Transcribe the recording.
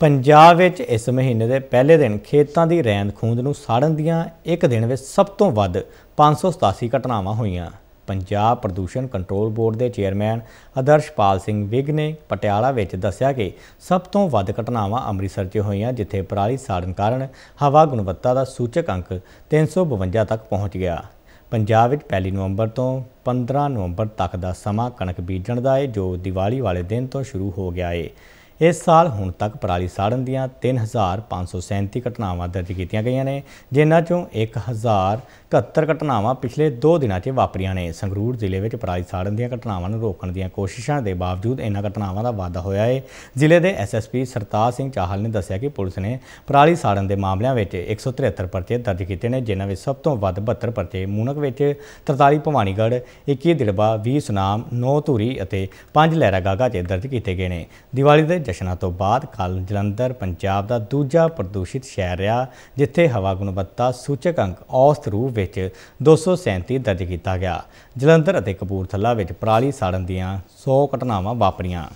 ਪੰਜਾਬ ਵਿੱਚ ਇਸ ਮਹੀਨੇ ਦੇ ਪਹਿਲੇ ਦਿਨ ਖੇਤਾਂ ਦੀ ਰੈਂਦ ਖੂੰਦ ਨੂੰ ਸਾੜਨ ਦੀਆਂ ਇੱਕ ਦਿਨ ਵਿੱਚ ਸਭ ਤੋਂ ਵੱਧ 587 ਘਟਨਾਵਾਂ ਹੋਈਆਂ ਪੰਜਾਬ ਪ੍ਰਦੂਸ਼ਣ ਕੰਟਰੋਲ ਬੋਰਡ ਦੇ ਚੇਅਰਮੈਨ ਅਦਰਸ਼ਪਾਲ ਸਿੰਘ ਵਿਗ ਨੇ ਪਟਿਆਲਾ ਵਿੱਚ ਦੱਸਿਆ ਕਿ ਸਭ ਤੋਂ ਵੱਧ ਘਟਨਾਵਾਂ ਅੰਮ੍ਰਿਤਸਰ 'ਚ ਹੋਈਆਂ ਜਿੱਥੇ ਪਰਾਲੀ ਸਾੜਨ ਕਾਰਨ ਹਵਾ ਗੁਣਵੱਤਾ ਦਾ ਸੂਚਕ ਅੰਕ 352 ਤੱਕ ਪਹੁੰਚ ਗਿਆ ਪੰਜਾਬ ਵਿੱਚ 1 ਨਵੰਬਰ ਤੋਂ 15 ਨਵੰਬਰ ਤੱਕ ਦਾ ਸਮਾਂ ਕਣਕ ਬੀਜਣ ਦਾ ਹੈ ਜੋ ਦੀਵਾਲੀ ਵਾਲੇ ਦਿਨ ਤੋਂ ਸ਼ੁਰੂ ਹੋ ਗਿਆ ਹੈ ਇਸ ਸਾਲ ਹੁਣ ਤੱਕ ਪਰਾਲੀ ਸਾੜਨ ਦੀਆਂ 3537 ਘਟਨਾਵਾਂ ਦਰਜ ਕੀਤੀਆਂ ਗਈਆਂ ਨੇ ਜਿਨ੍ਹਾਂ ਚੋਂ 1071 ਘਟਨਾਵਾਂ ਪਿਛਲੇ 2 ਦਿਨਾਂ 'ਚ ਵਾਪਰੀਆਂ ਨੇ ਸੰਗਰੂਰ ਜ਼ਿਲ੍ਹੇ ਵਿੱਚ ਪਰਾਲੀ ਸਾੜਨ ਦੀਆਂ ਘਟਨਾਵਾਂ ਨੂੰ ਰੋਕਣ ਦੀਆਂ ਕੋਸ਼ਿਸ਼ਾਂ ਦੇ ਬਾਵਜੂਦ ਇਹਨਾਂ ਘਟਨਾਵਾਂ ਦਾ ਵਾਧਾ ਹੋਇਆ ਹੈ ਜ਼ਿਲ੍ਹੇ ਦੇ ਐਸਐਸਪੀ ਸਰਤਾਜ ਸਿੰਘ ਚਾਹਲ ਨੇ ਦੱਸਿਆ ਕਿ ਪੁਲਿਸ ਨੇ ਪਰਾਲੀ ਸਾੜਨ ਦੇ ਮਾਮਲਿਆਂ ਵਿੱਚ 173 ਪਰਚੇ ਦਰਜ ਕੀਤੇ ਨੇ ਜਿਨ੍ਹਾਂ ਵਿੱਚ ਸਭ ਤੋਂ ਵੱਧ 72 ਪਰਚੇ ਮੂਨਕ ਵਿੱਚ 43 ਭਵਾਨੀਗੜ 21 ਦਿੜਬਾ 20 ਸੁਨਾਮ 9 ਧੂਰੀ ਅਤੇ 5 ਲਹਿਰਾਗਾਗਾ 'ਚ ਦਰਜ ਕੀਤੇ ਗਏ ਨੇ ਦੀਵਾਲੀ ਦੇ ਜਸ਼ਨਾਂ ਤੋਂ ਬਾਅਦ ਕੱਲ ਜਲੰਧਰ ਪੰਜਾਬ ਦਾ ਦੂਜਾ ਪ੍ਰਦੂਸ਼ਿਤ ਸ਼ਹਿਰ ਰਿਹਾ ਜਿੱਥੇ ਹਵਾ ਗੁਣਵੱਤਾ ਸੂਚਕ ਅੰਕ ਔਸਤ ਰੂਪ ਵਿੱਚ 237 ਦਰਜ ਕੀਤਾ ਗਿਆ ਜਲੰਧਰ ਅਤੇ ਕਪੂਰਥਲਾ ਵਿੱਚ ਪਰਾਲੀ ਸਾੜਨ ਦੀਆਂ 100 ਘਟਨਾਵਾਂ ਵਾਪਰੀਆਂ